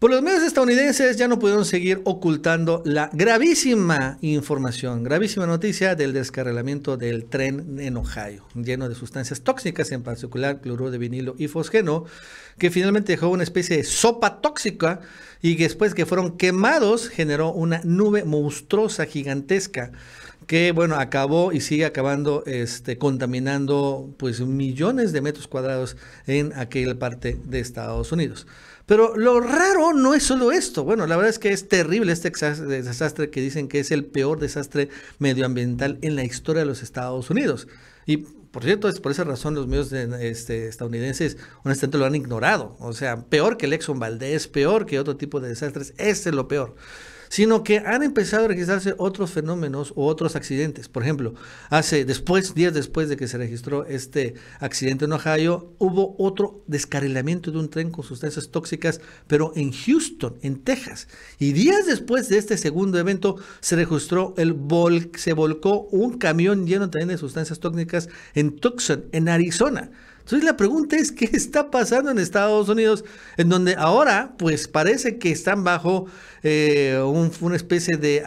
Por pues los medios estadounidenses ya no pudieron seguir ocultando la gravísima información, gravísima noticia del descarrilamiento del tren en Ohio, lleno de sustancias tóxicas, en particular cloruro de vinilo y fosgeno, que finalmente dejó una especie de sopa tóxica y después que fueron quemados generó una nube monstruosa gigantesca que bueno, acabó y sigue acabando este, contaminando pues millones de metros cuadrados en aquella parte de Estados Unidos. Pero lo raro no es solo esto. Bueno, la verdad es que es terrible este desastre que dicen que es el peor desastre medioambiental en la historia de los Estados Unidos. Y por cierto, por esa razón los medios este, estadounidenses honestamente lo han ignorado. O sea, peor que el Exxon Valdez, peor que otro tipo de desastres. Este es lo peor sino que han empezado a registrarse otros fenómenos o otros accidentes. Por ejemplo, hace después, días después de que se registró este accidente en Ohio, hubo otro descarrilamiento de un tren con sustancias tóxicas, pero en Houston, en Texas. Y días después de este segundo evento, se registró el se volcó un camión lleno también de sustancias tóxicas en Tucson, en Arizona. Entonces la pregunta es, ¿qué está pasando en Estados Unidos? En donde ahora, pues parece que están bajo eh, una especie de,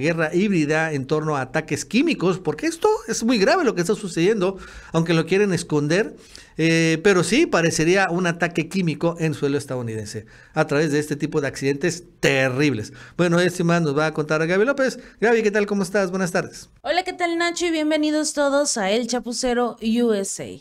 guerra híbrida en torno a ataques químicos, porque esto es muy grave lo que está sucediendo, aunque lo quieren esconder. Eh, pero sí parecería un ataque químico en suelo estadounidense a través de este tipo de accidentes terribles. Bueno, este más nos va a contar a Gaby López. Gaby, ¿qué tal? ¿Cómo estás? Buenas tardes. Hola, ¿qué tal Nacho? Y bienvenidos todos a El Chapucero USA.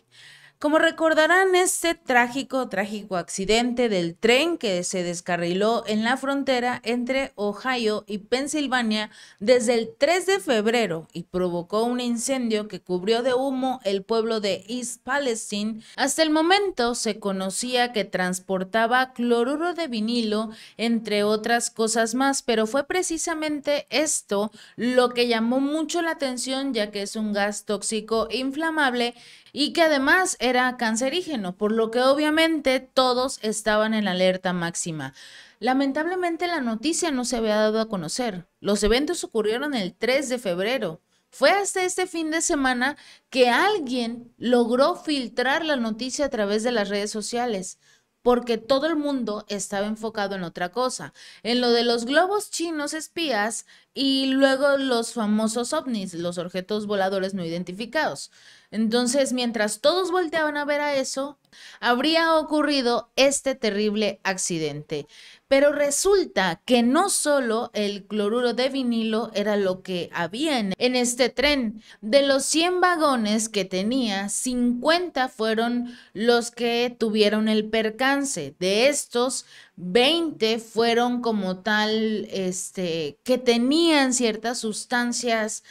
Como recordarán, este trágico, trágico accidente del tren que se descarriló en la frontera entre Ohio y Pensilvania desde el 3 de febrero y provocó un incendio que cubrió de humo el pueblo de East Palestine, hasta el momento se conocía que transportaba cloruro de vinilo, entre otras cosas más, pero fue precisamente esto lo que llamó mucho la atención ya que es un gas tóxico inflamable y que además era cancerígeno, por lo que obviamente todos estaban en alerta máxima. Lamentablemente la noticia no se había dado a conocer. Los eventos ocurrieron el 3 de febrero. Fue hasta este fin de semana que alguien logró filtrar la noticia a través de las redes sociales porque todo el mundo estaba enfocado en otra cosa, en lo de los globos chinos espías y luego los famosos ovnis, los objetos voladores no identificados. Entonces, mientras todos volteaban a ver a eso, habría ocurrido este terrible accidente. Pero resulta que no solo el cloruro de vinilo era lo que había en, este tren. De los 100 vagones que tenía, 50 fueron los que tuvieron el percance. De estos, 20 fueron como tal, este, que tenían ciertas sustancias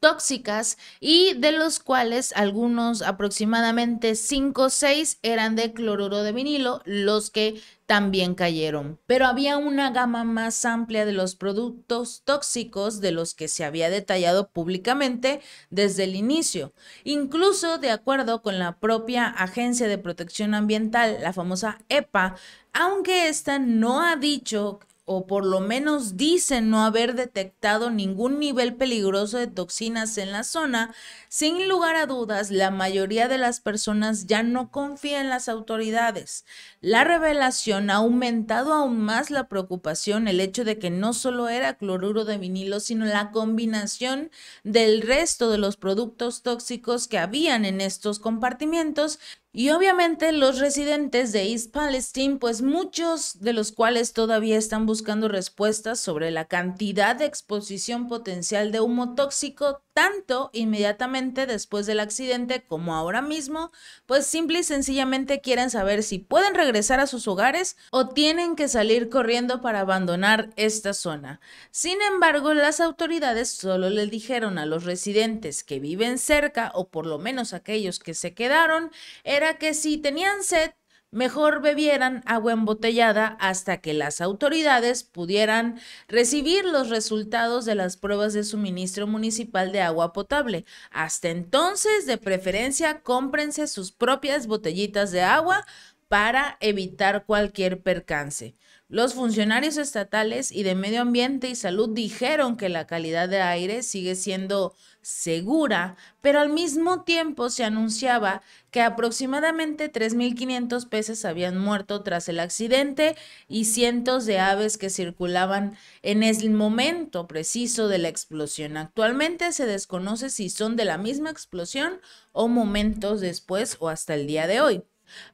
tóxicas y de los cuales algunos aproximadamente 5 o 6 eran de cloruro de vinilo, los que también cayeron, pero había una gama más amplia de los productos tóxicos de los que se había detallado públicamente desde el inicio, incluso de acuerdo con la propia Agencia de Protección Ambiental, la famosa EPA, aunque esta no ha dicho o por lo menos dicen no haber detectado ningún nivel peligroso de toxinas en la zona, sin lugar a dudas, la mayoría de las personas ya no confía en las autoridades. La revelación ha aumentado aún más la preocupación, el hecho de que no solo era cloruro de vinilo, sino la combinación del resto de los productos tóxicos que habían en estos compartimientos y obviamente los residentes de East Palestine, pues muchos de los cuales todavía están buscando respuestas sobre la cantidad de exposición potencial de humo tóxico tanto inmediatamente después del accidente como ahora mismo, pues simple y sencillamente quieren saber si pueden regresar a sus hogares o tienen que salir corriendo para abandonar esta zona. Sin embargo, las autoridades solo les dijeron a los residentes que viven cerca, o por lo menos aquellos que se quedaron, era que si tenían sed, mejor bebieran agua embotellada hasta que las autoridades pudieran recibir los resultados de las pruebas de suministro municipal de agua potable. Hasta entonces, de preferencia, cómprense sus propias botellitas de agua para evitar cualquier percance. Los funcionarios estatales y de medio ambiente y salud dijeron que la calidad de aire sigue siendo segura, pero al mismo tiempo se anunciaba que aproximadamente 3.500 peces habían muerto tras el accidente y cientos de aves que circulaban en el momento preciso de la explosión. Actualmente se desconoce si son de la misma explosión o momentos después o hasta el día de hoy.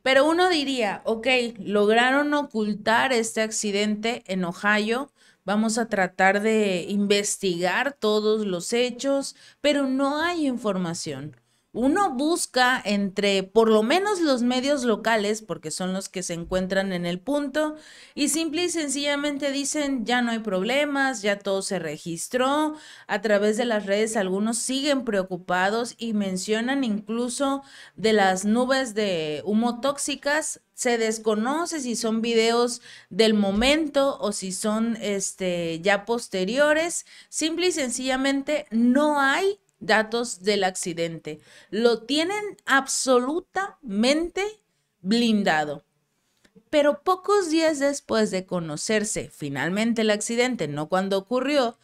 Pero uno diría, ok, lograron ocultar este accidente en Ohio Vamos a tratar de investigar todos los hechos, pero no hay información uno busca entre por lo menos los medios locales, porque son los que se encuentran en el punto, y simple y sencillamente dicen, ya no hay problemas, ya todo se registró, a través de las redes algunos siguen preocupados y mencionan incluso de las nubes de humo tóxicas. Se desconoce si son videos del momento o si son este, ya posteriores. Simple y sencillamente no hay datos del accidente. Lo tienen absolutamente blindado. Pero pocos días después de conocerse finalmente el accidente, no cuando ocurrió,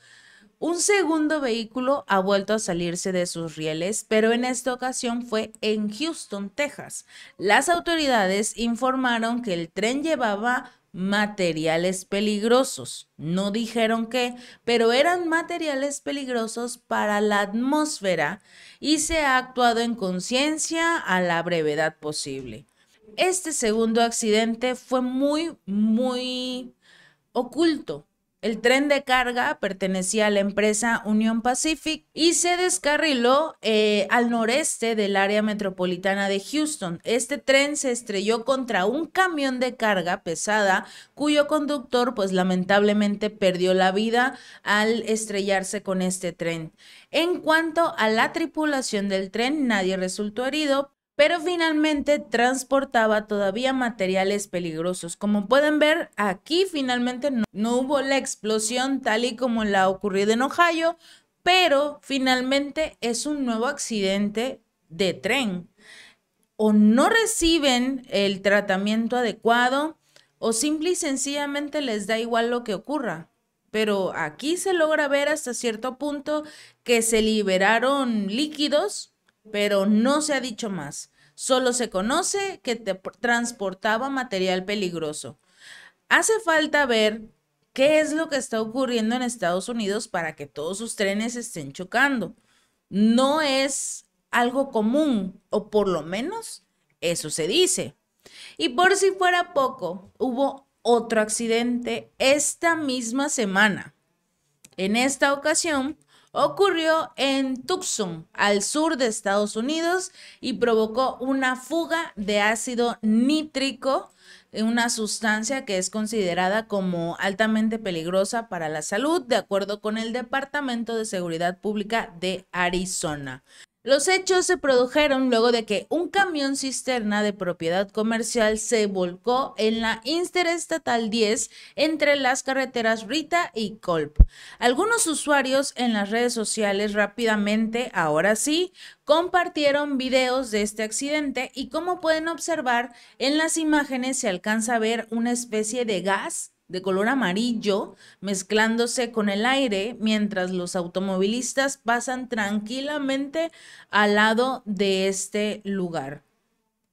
un segundo vehículo ha vuelto a salirse de sus rieles, pero en esta ocasión fue en Houston, Texas. Las autoridades informaron que el tren llevaba materiales peligrosos. No dijeron qué, pero eran materiales peligrosos para la atmósfera y se ha actuado en conciencia a la brevedad posible. Este segundo accidente fue muy, muy oculto el tren de carga pertenecía a la empresa Union Pacific y se descarriló eh, al noreste del área metropolitana de Houston. Este tren se estrelló contra un camión de carga pesada cuyo conductor pues lamentablemente perdió la vida al estrellarse con este tren. En cuanto a la tripulación del tren, nadie resultó herido, pero finalmente transportaba todavía materiales peligrosos. Como pueden ver, aquí finalmente no, hubo la explosión tal y como la ocurrió en Ohio, pero finalmente es un nuevo accidente de tren. O no reciben el tratamiento adecuado o simple y sencillamente les da igual lo que ocurra. Pero aquí se logra ver hasta cierto punto que se liberaron líquidos pero no se ha dicho más. Solo se conoce que transportaba material peligroso. Hace falta ver qué es lo que está ocurriendo en Estados Unidos para que todos sus trenes estén chocando. No es algo común, o por lo menos eso se dice. Y por si fuera poco, hubo otro accidente esta misma semana. En esta ocasión, ocurrió en Tucson, al sur de Estados Unidos, y provocó una fuga de ácido nítrico, eh, una sustancia que es considerada como altamente peligrosa para la salud, de acuerdo con el Departamento de Seguridad Pública de Arizona. Los hechos se produjeron luego de que un camión cisterna de propiedad comercial se volcó en la Interestatal 10 entre las carreteras Rita y Colp. Algunos usuarios en las redes sociales rápidamente, ahora sí, compartieron videos de este accidente y como pueden observar en las imágenes se alcanza a ver una especie de gas de color amarillo mezclándose con el aire mientras los automovilistas pasan tranquilamente al lado de este lugar.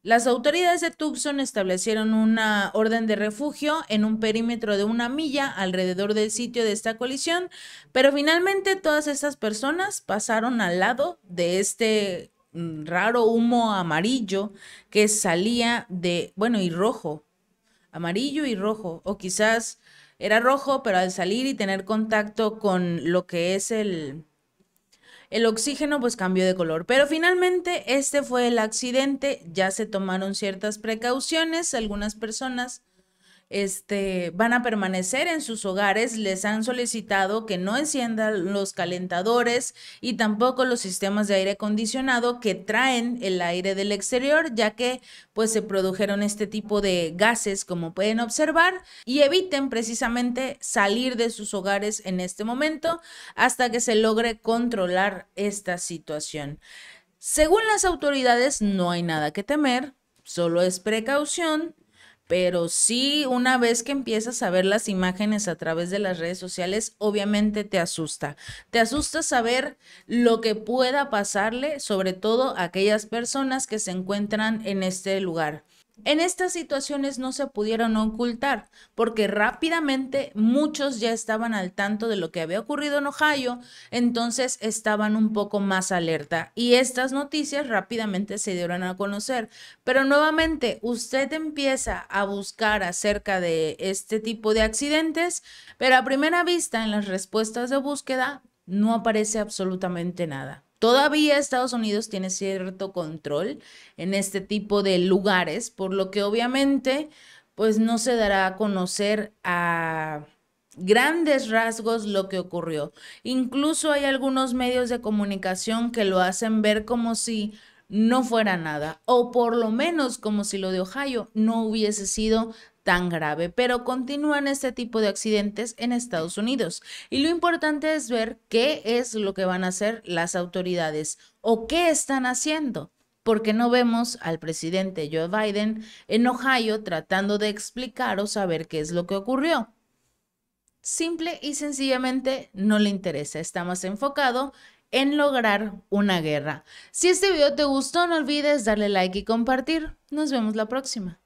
Las autoridades de Tucson establecieron una orden de refugio en un perímetro de una milla alrededor del sitio de esta colisión, pero finalmente todas estas personas pasaron al lado de este mm, raro humo amarillo que salía de, bueno, y rojo amarillo y rojo, o quizás era rojo, pero al salir y tener contacto con lo que es el, el oxígeno, pues cambió de color. Pero finalmente este fue el accidente, ya se tomaron ciertas precauciones, algunas personas este, van a permanecer en sus hogares, les han solicitado que no enciendan los calentadores y tampoco los sistemas de aire acondicionado que traen el aire del exterior, ya que pues se produjeron este tipo de gases como pueden observar y eviten precisamente salir de sus hogares en este momento hasta que se logre controlar esta situación. Según las autoridades, no hay nada que temer, solo es precaución, pero sí, una vez que empiezas a ver las imágenes a través de las redes sociales, obviamente te asusta. Te asusta saber lo que pueda pasarle, sobre todo a aquellas personas que se encuentran en este lugar. En estas situaciones no se pudieron ocultar, porque rápidamente muchos ya estaban al tanto de lo que había ocurrido en Ohio, entonces estaban un poco más alerta y estas noticias rápidamente se dieron a conocer. Pero nuevamente, usted empieza a buscar acerca de este tipo de accidentes, pero a primera vista en las respuestas de búsqueda no aparece absolutamente nada. Todavía Estados Unidos tiene cierto control en este tipo de lugares, por lo que obviamente pues no se dará a conocer a grandes rasgos lo que ocurrió. Incluso hay algunos medios de comunicación que lo hacen ver como si no fuera nada, o por lo menos como si lo de Ohio no hubiese sido tan grave, pero continúan este tipo de accidentes en Estados Unidos. Y lo importante es ver qué es lo que van a hacer las autoridades o qué están haciendo porque no vemos al presidente Joe Biden en Ohio tratando de explicar o saber qué es lo que ocurrió. Simple y sencillamente no le interesa, está más enfocado en lograr una guerra. Si este video te gustó, no olvides darle like y compartir. Nos vemos la próxima.